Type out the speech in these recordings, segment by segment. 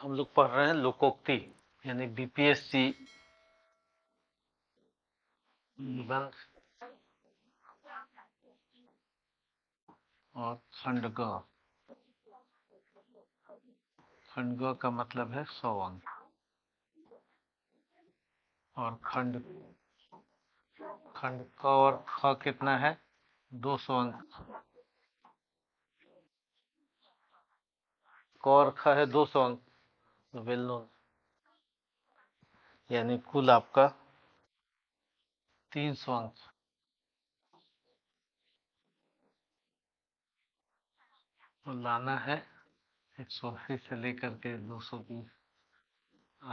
हम लोग पढ़ रहे हैं लोकोक्ति यानी बीपीएससी और खंड खंड का मतलब है सौ अंक और खंड खंड क और ख कितना है दो सौ अंक और ख है दो सौ अंक वेल नोन यानी कुल आपका तीन सौ अंक तो लाना है एक सौ अस्सी से लेकर के दो सौ बीस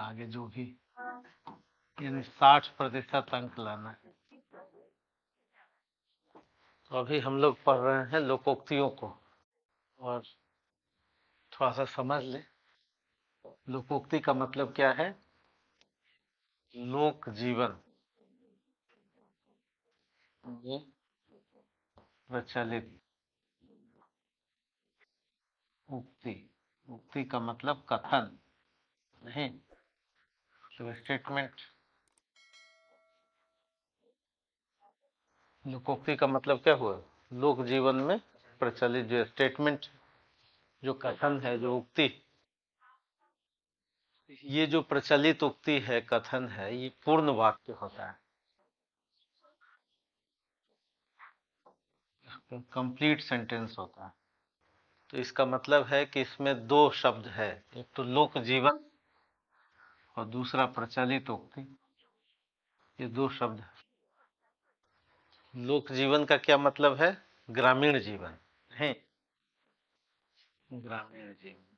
आगे जो भी यानी साठ प्रतिशत अंक लाना है तो अभी हम लोग पढ़ रहे हैं लोकोक्तियों को और थोड़ा सा समझ लें लोकोक्ति का मतलब क्या है लोक जीवन प्रचलित उक्ति उक्ति का मतलब कथन नहीं तो स्टेटमेंट लोकोक्ति का मतलब क्या हुआ लोक जीवन में प्रचलित जो स्टेटमेंट जो कथन है जो उक्ति ये जो प्रचलित उक्ति है कथन है ये पूर्ण वाक्य होता है कंप्लीट सेंटेंस होता है तो इसका मतलब है कि इसमें दो शब्द है एक तो लोक जीवन और दूसरा प्रचलित उक्ति ये दो शब्द है लोक जीवन का क्या मतलब है ग्रामीण जीवन है ग्रामीण जीवन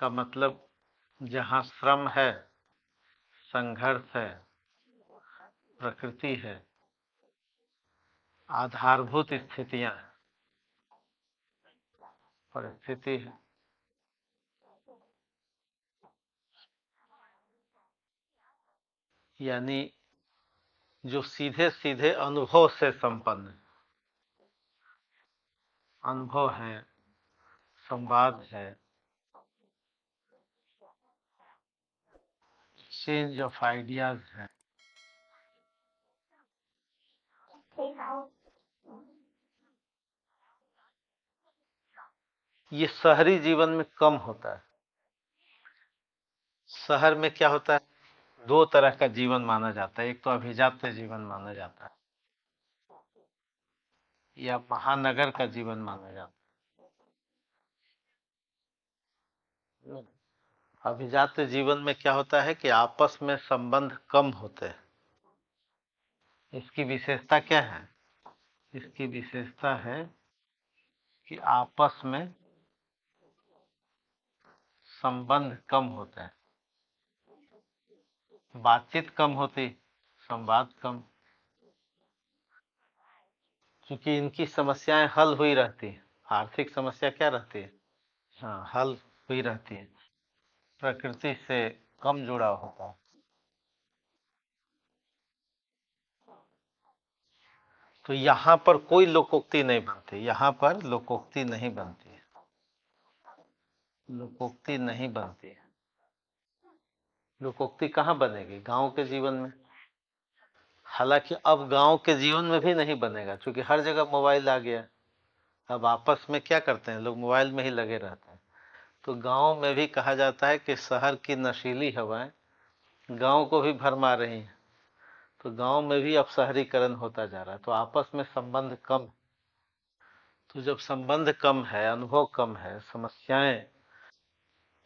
का मतलब जहाँ श्रम है संघर्ष है प्रकृति है आधारभूत स्थितियां हैं परिस्थिति है यानी जो सीधे सीधे अनुभव से संपन्न अनुभव है संवाद है एक्सचेंज ऑफ आइडियाज है ये शहरी जीवन में कम होता है शहर में क्या होता है दो तरह का जीवन माना जाता है एक तो अभिजात जीवन माना जाता है या महानगर का जीवन माना जाता है अभिजात जीवन में क्या होता है कि आपस में संबंध कम होते हैं इसकी विशेषता क्या है इसकी विशेषता है कि आपस में संबंध कम होते हैं बातचीत कम होती संवाद कम क्योंकि इनकी समस्याएं हल हुई रहती है आर्थिक समस्या क्या रहती है हाँ हल हुई रहती है प्रकृति से कम जुड़ा होता तो यहां पर कोई लोकोक्ति नहीं बनती यहां पर लोकोक्ति नहीं बनती लोकोक्ति नहीं बनती लोकोक्ति कहा बनेगी गांव के जीवन में हालांकि अब गांव के जीवन में भी नहीं बनेगा क्योंकि हर जगह मोबाइल आ गया अब आपस में क्या करते हैं लोग मोबाइल में ही लगे रहते हैं तो गांव में भी कहा जाता है कि शहर की नशीली हवाएं गांव को भी भरमा रही हैं तो गांव में भी अब शहरीकरण होता जा रहा है तो आपस में संबंध कम है तो जब संबंध कम है अनुभव कम है समस्याएं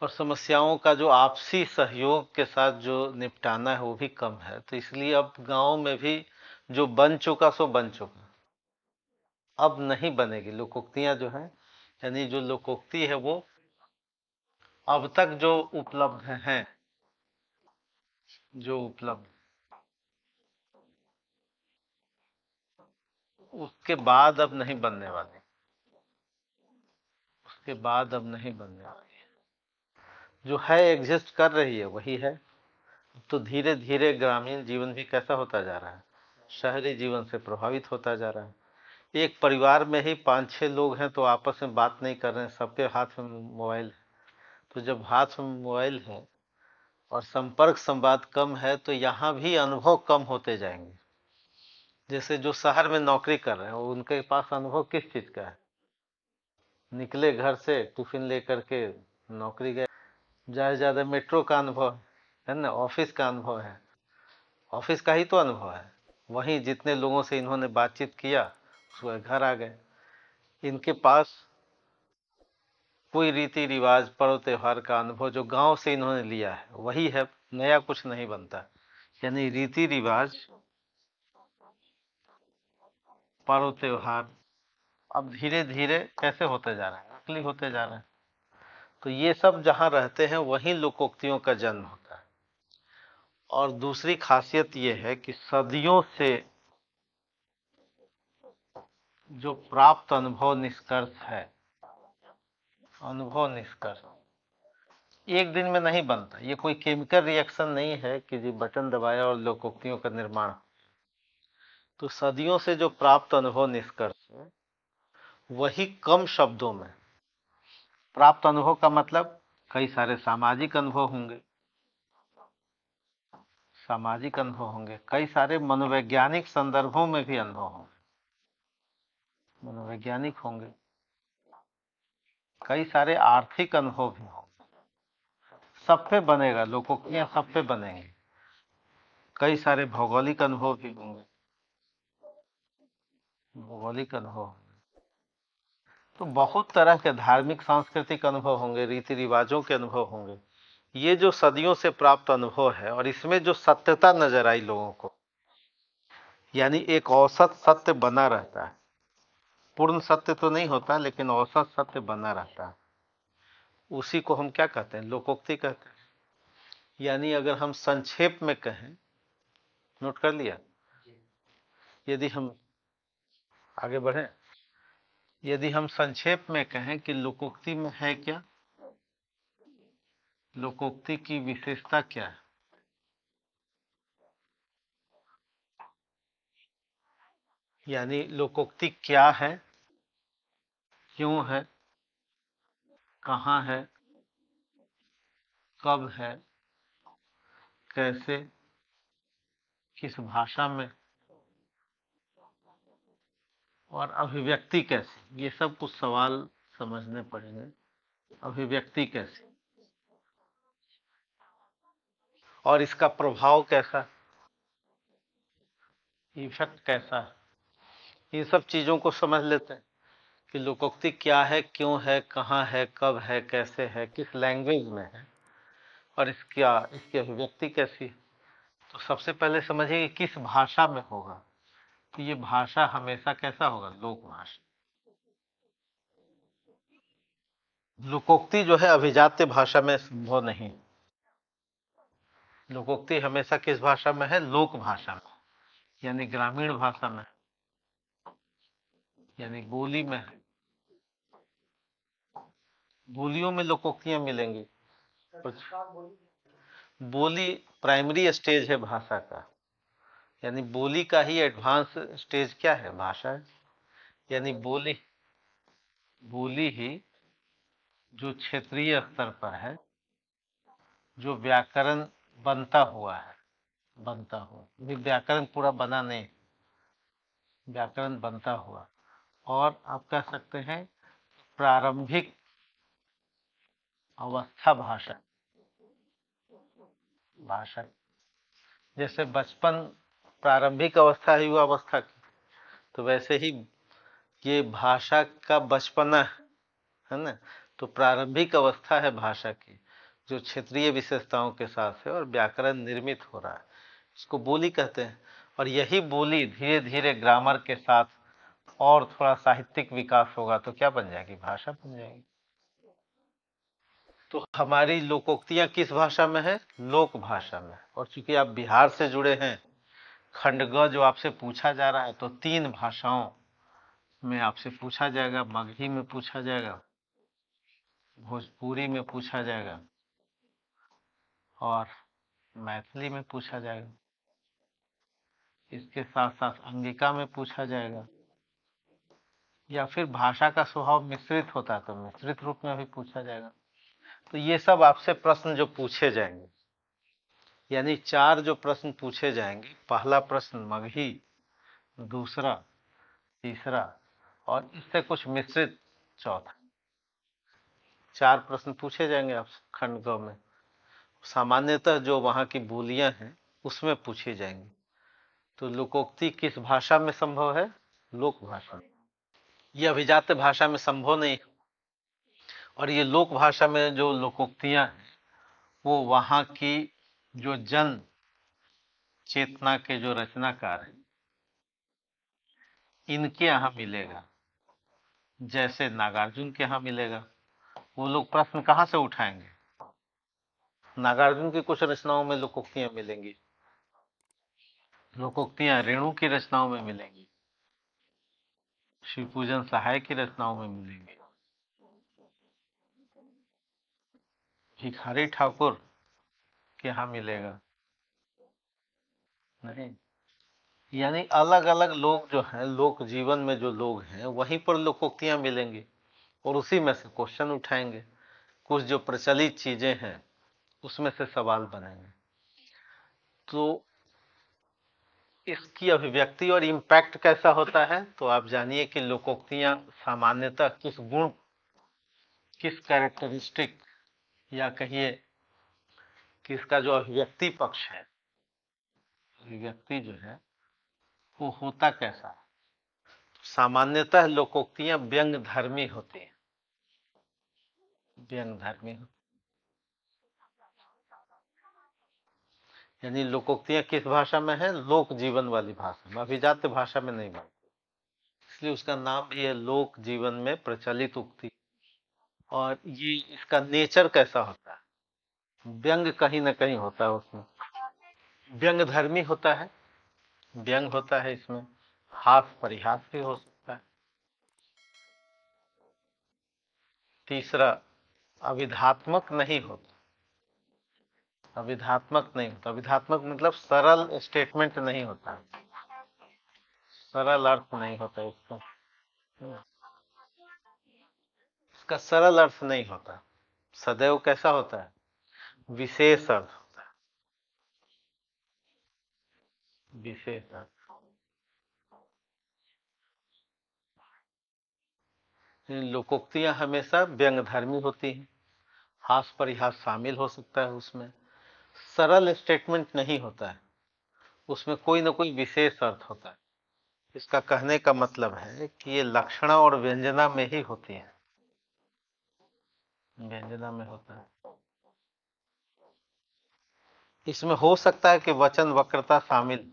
और समस्याओं का जो आपसी सहयोग के साथ जो निपटाना है वो भी कम है तो इसलिए अब गांव में भी जो बन चुका सो बन चुका अब नहीं बनेगी लोकोक्तियां जो है यानी जो लोकोक्ति है वो अब तक जो उपलब्ध है जो उपलब्ध उसके बाद अब नहीं बनने वाले उसके बाद अब नहीं बनने वाले जो है एग्जिस्ट कर रही है वही है तो धीरे धीरे ग्रामीण जीवन भी कैसा होता जा रहा है शहरी जीवन से प्रभावित होता जा रहा है एक परिवार में ही पांच छह लोग हैं तो आपस में बात नहीं कर रहे हैं सबके हाथ में मोबाइल है तो जब हाथ में मोबाइल है और संपर्क संवाद कम है तो यहाँ भी अनुभव कम होते जाएंगे जैसे जो शहर में नौकरी कर रहे हैं उनके पास अनुभव किस चीज़ का है निकले घर से टिफिन लेकर के नौकरी गए ज़्यादा ज़्यादा मेट्रो का अनुभव है ना ऑफिस का अनुभव है ऑफिस का ही तो अनुभव है वहीं जितने लोगों से इन्होंने बातचीत किया सुबह घर आ गए इनके पास कोई रीति रिवाज पर्व त्यौहार का अनुभव जो गांव से इन्होंने लिया है वही है नया कुछ नहीं बनता यानी रीति रिवाज पर्व त्यौहार अब धीरे धीरे कैसे होते जा रहे हैं अकली होते जा रहे हैं तो ये सब जहाँ रहते हैं वहीं लोकोक्तियों का जन्म होता है और दूसरी खासियत ये है कि सदियों से जो प्राप्त अनुभव निष्कर्ष है अनुभव निष्कर्ष एक दिन में नहीं बनता ये कोई केमिकल रिएक्शन नहीं है कि जी बटन दबाया और लोकोक्तियों का निर्माण तो सदियों से जो प्राप्त अनुभव निष्कर्ष है वही कम शब्दों में प्राप्त अनुभव का मतलब कई सारे सामाजिक अनुभव होंगे सामाजिक अनुभव होंगे कई सारे मनोवैज्ञानिक संदर्भों में भी अनुभव होंगे मनोवैज्ञानिक होंगे कई सारे आर्थिक अनुभव भी हो सब पे बनेगा यहाँ सब पे बनेंगे कई सारे भौगोलिक अनुभव भी होंगे भौगोलिक अनुभव तो बहुत तरह के धार्मिक सांस्कृतिक अनुभव होंगे रीति रिवाजों के अनुभव होंगे ये जो सदियों से प्राप्त अनुभव है और इसमें जो सत्यता नजर आई लोगों को यानी एक औसत सत्य बना रहता है पूर्ण सत्य तो नहीं होता लेकिन औसत सत्य बना रहता है उसी को हम क्या कहते हैं लोकोक्ति कहते हैं यानी अगर हम संक्षेप में कहें नोट कर लिया यदि हम आगे बढ़ें यदि हम संक्षेप में कहें कि लोकोक्ति में है क्या लोकोक्ति की विशेषता क्या है यानी लोकोक्ति क्या है क्यों है कहाँ है कब है कैसे किस भाषा में और अभिव्यक्ति कैसे ये सब कुछ सवाल समझने पड़ेंगे अभिव्यक्ति कैसे और इसका प्रभाव कैसा इफेक्ट कैसा है इन सब चीज़ों को समझ लेते हैं कि लोकोक्ति क्या है क्यों है कहाँ है कब है कैसे है किस लैंग्वेज में है और इसका इसकी अभिव्यक्ति कैसी है तो सबसे पहले समझिए कि किस भाषा में होगा तो ये भाषा हमेशा कैसा होगा लोक भाषा लोकोक्ति जो है अभिजात्य भाषा में संभव नहीं लोकोक्ति हमेशा किस भाषा में है लोक भाषा में यानी ग्रामीण भाषा में यानी बोली में बोलियों में लोकोक्तियां मिलेंगी बोली प्राइमरी स्टेज है भाषा का यानी बोली का ही एडवांस स्टेज क्या है भाषा है यानी बोली बोली ही जो क्षेत्रीय स्तर पर है जो व्याकरण बनता हुआ है बनता हुआ व्याकरण पूरा बना नहीं व्याकरण बनता हुआ और आप कह सकते हैं प्रारंभिक अवस्था भाषा भाषा जैसे बचपन प्रारंभिक अवस्था है युवा अवस्था की तो वैसे ही ये भाषा का बचपना है ना तो प्रारंभिक अवस्था है भाषा की जो क्षेत्रीय विशेषताओं के साथ है और व्याकरण निर्मित हो रहा है इसको बोली कहते हैं और यही बोली धीरे धीरे ग्रामर के साथ और थोड़ा साहित्यिक विकास होगा तो क्या बन जाएगी भाषा बन जाएगी तो हमारी लोकोक्तियां किस भाषा में है लोक भाषा में और चूंकि आप बिहार से जुड़े हैं खंडग जो आपसे पूछा जा रहा है तो तीन भाषाओं में आपसे पूछा जाएगा मगही में पूछा जाएगा भोजपुरी में पूछा जाएगा और मैथिली में पूछा जाएगा इसके साथ साथ अंगिका में पूछा जाएगा या फिर भाषा का स्वभाव मिश्रित होता है तो मिश्रित रूप में भी पूछा जाएगा तो ये सब आपसे प्रश्न जो पूछे जाएंगे यानी चार जो प्रश्न पूछे जाएंगे पहला प्रश्न मगही दूसरा तीसरा और इससे कुछ मिश्रित चौथा चार प्रश्न पूछे जाएंगे आपसे खंडगौ में सामान्यतः जो वहाँ की बोलियाँ हैं उसमें पूछे जाएंगे तो लोकोक्ति किस भाषा में संभव है लोक भाषा में ये अभिजात भाषा में संभव नहीं और ये लोक भाषा में जो लोकोक्तियाँ हैं वो वहाँ की जो जन चेतना के जो रचनाकार हैं इनके यहाँ मिलेगा जैसे नागार्जुन के यहाँ मिलेगा वो लोग प्रश्न कहाँ से उठाएंगे नागार्जुन की कुछ रचनाओं में लोकोक्तियां मिलेंगी लोकोक्तियां रेणु की रचनाओं में मिलेंगी शिव पूजन सहाय की रचनाओं में मिलेंगे भिखारी ठाकुर के यहाँ मिलेगा नहीं यानी अलग अलग लोग जो हैं लोक जीवन में जो लोग हैं वहीं पर लोकोक्तियां मिलेंगे और उसी में से क्वेश्चन उठाएंगे कुछ जो प्रचलित चीजें हैं उसमें से सवाल बनेंगे तो इसकी अभिव्यक्ति और इम्पैक्ट कैसा होता है तो आप जानिए कि लोकोक्तियाँ सामान्यतः किस गुण किस कैरेक्टरिस्टिक या कहिए किसका जो अभिव्यक्ति पक्ष है अभिव्यक्ति जो है वो होता कैसा सामान्यतः लोकोक्तियां व्यंग धर्मी होती हैं व्यंग धर्मी होती यानी लोकोक्तियाँ किस भाषा में है लोक जीवन वाली भाषा में अभिजात भाषा में नहीं बनती इसलिए उसका नाम ये लोक जीवन में प्रचलित उक्ति और ये इसका नेचर कैसा होता है व्यंग कहीं ना कहीं होता है उसमें व्यंग धर्मी होता है व्यंग होता है इसमें हास परिहास भी हो सकता है तीसरा अविधात्मक नहीं होता अविधात्मक नहीं होता अविधात्मक मतलब सरल स्टेटमेंट नहीं होता सरल अर्थ नहीं होता इसका इसका सरल अर्थ नहीं होता सदैव कैसा होता है विशेष अर्थ होता है विशेष अर्थ लोकोक्तियां हमेशा व्यंग धर्मी होती हैं हास परिहास शामिल हो सकता है उसमें सरल स्टेटमेंट नहीं होता है उसमें कोई ना कोई विशेष अर्थ होता है इसका कहने का मतलब है कि ये लक्षणा और व्यंजना में ही होती है व्यंजना में होता है इसमें हो सकता है कि वचन वक्रता शामिल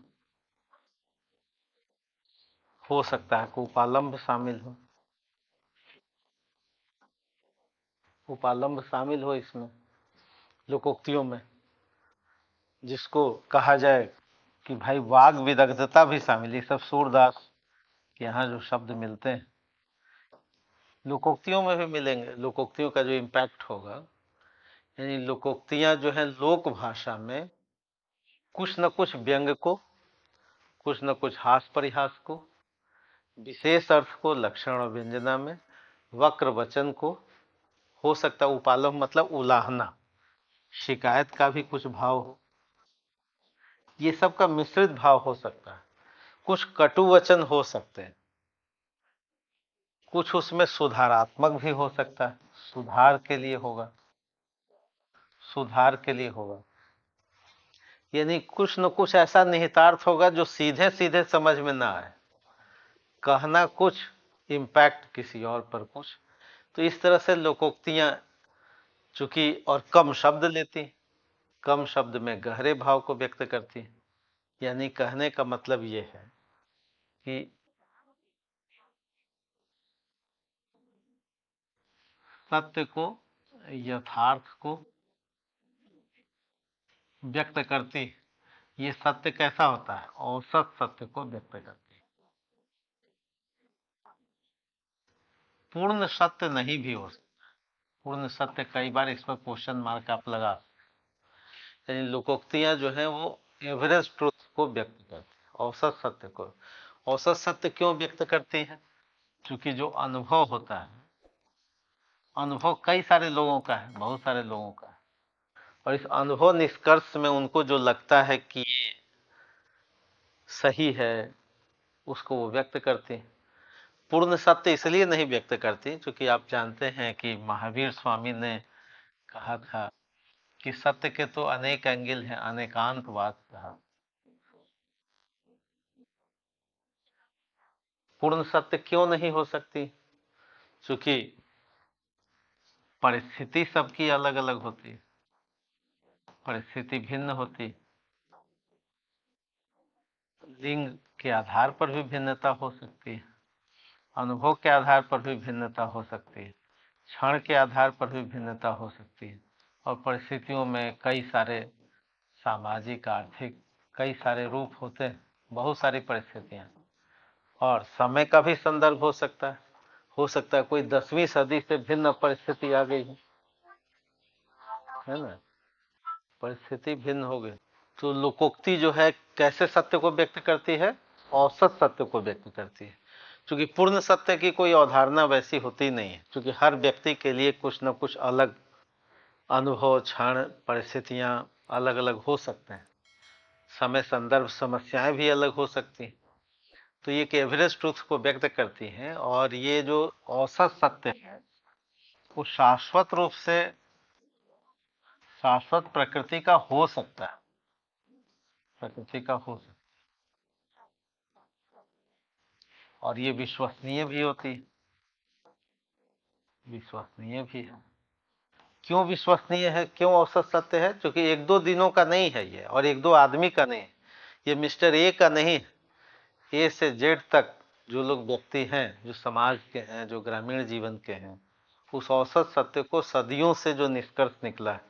हो सकता है कि उपालंब शामिल हो उपालंब शामिल हो इसमें लोकोक्तियों में जिसको कहा जाए कि भाई वाग विदग्धता भी शामिल है सब सूरदास यहाँ जो शब्द मिलते हैं लोकोक्तियों में भी मिलेंगे लोकोक्तियों का जो इम्पैक्ट होगा यानी लोकोक्तियाँ जो हैं लोक भाषा में कुछ न कुछ व्यंग को कुछ न कुछ हास परिहास को विशेष अर्थ को लक्षण और व्यंजना में वक्र वचन को हो सकता उपालम मतलब उलाहना शिकायत का भी कुछ भाव हो ये सब का मिश्रित भाव हो सकता है कुछ कटु वचन हो सकते हैं कुछ उसमें सुधारात्मक भी हो सकता है सुधार के लिए होगा सुधार के लिए होगा यानी कुछ न कुछ ऐसा निहितार्थ होगा जो सीधे सीधे समझ में ना आए कहना कुछ इम्पैक्ट किसी और पर कुछ तो इस तरह से लोकोक्तियां चूंकि और कम शब्द लेती हैं कम शब्द में गहरे भाव को व्यक्त करती है यानी कहने का मतलब ये है कि सत्य को यथार्थ को व्यक्त करती ये सत्य कैसा होता है औसत सत्य को व्यक्त करती पूर्ण सत्य नहीं भी हो सकता पूर्ण सत्य कई बार इस पर क्वेश्चन मार्क आप लगा सकते यानी लोकोक्तियाँ जो हैं वो एवरेज ट्रूथ को व्यक्त करती हैं औसत सत्य को औसत सत्य क्यों व्यक्त करती हैं क्योंकि जो अनुभव होता है अनुभव कई सारे लोगों का है बहुत सारे लोगों का है और इस अनुभव निष्कर्ष में उनको जो लगता है कि ये सही है उसको वो व्यक्त करते हैं पूर्ण सत्य इसलिए नहीं व्यक्त करती क्योंकि आप जानते हैं कि महावीर स्वामी ने कहा था कि सत्य के तो अनेक एंगल हैं बात कहा पूर्ण सत्य क्यों नहीं हो सकती चूंकि परिस्थिति सबकी अलग अलग होती परिस्थिति भिन्न होती लिंग के आधार पर भी भिन्नता हो सकती है अनुभव के आधार पर भी भिन्नता हो सकती है क्षण के आधार पर भी भिन्नता हो सकती है और परिस्थितियों में कई सारे सामाजिक आर्थिक कई सारे रूप होते हैं बहुत सारी परिस्थितियाँ और समय का भी संदर्भ हो सकता है हो सकता है कोई दसवीं सदी से भिन्न परिस्थिति आ गई है है ना परिस्थिति भिन्न हो गई तो लोकोक्ति जो है कैसे सत्य को व्यक्त करती है औसत सत्य को व्यक्त करती है क्योंकि पूर्ण सत्य की कोई अवधारणा वैसी होती नहीं है क्योंकि हर व्यक्ति के लिए कुछ ना कुछ अलग अनुभव क्षण परिस्थितियाँ अलग अलग हो सकते हैं समय संदर्भ समस्याएं भी अलग हो सकती हैं तो ये एवरेज ट्रुथ को व्यक्त करती हैं और ये जो औसत सत्य है वो शाश्वत रूप से शाश्वत प्रकृति का हो सकता है प्रकृति का हो सकता और ये विश्वसनीय भी होती है विश्वसनीय भी है क्यों विश्वसनीय है क्यों औसत सत्य है क्योंकि एक दो दिनों का नहीं है ये और एक दो आदमी का नहीं ये मिस्टर ए का नहीं ए से जेड तक जो लोग व्यक्ति हैं जो समाज के हैं जो ग्रामीण जीवन के हैं उस औसत सत्य को सदियों से जो निष्कर्ष निकला है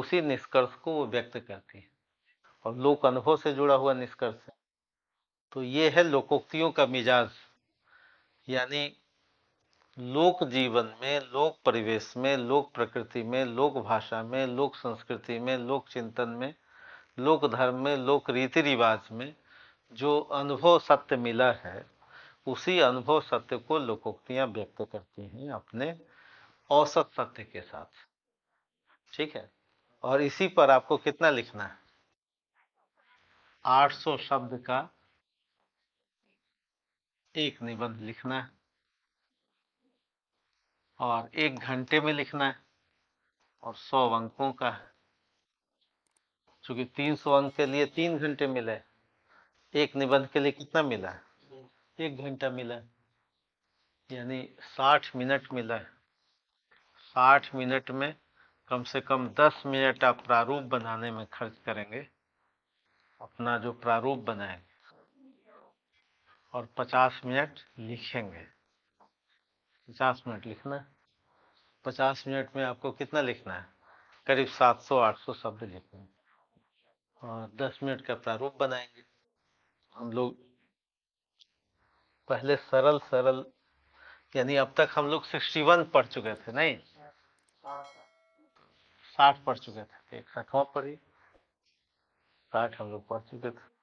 उसी निष्कर्ष को वो व्यक्त करती है और लोक अनुभव से जुड़ा हुआ निष्कर्ष है तो ये है लोकोक्तियों का मिजाज यानी लोक जीवन में लोक परिवेश में लोक प्रकृति में लोक भाषा में लोक संस्कृति में लोक चिंतन में लोक धर्म में लोक रीति रिवाज में जो अनुभव सत्य मिला है उसी अनुभव सत्य को लोकोक्तियाँ व्यक्त करती हैं अपने औसत सत्य के साथ ठीक है और इसी पर आपको कितना लिखना है 800 शब्द का एक निबंध लिखना है और एक घंटे में लिखना है और सौ अंकों का है चूंकि तीन सौ अंक के लिए तीन घंटे मिले एक निबंध के लिए कितना मिला है एक घंटा मिला है यानी साठ मिनट मिला है साठ मिनट में कम से कम दस मिनट आप प्रारूप बनाने में खर्च करेंगे अपना जो प्रारूप बनाएंगे और पचास मिनट लिखेंगे पचास मिनट लिखना पचास मिनट में आपको कितना लिखना है करीब सात सौ आठ सौ शब्द लिखना है और दस मिनट का प्रारूप बनाएंगे हम लोग पहले सरल सरल यानी अब तक हम लोग सिक्सटी वन पढ़ चुके थे नहीं साठ पढ़ चुके थे एक साठवा पढ़ी साठ हम लोग पढ़ चुके थे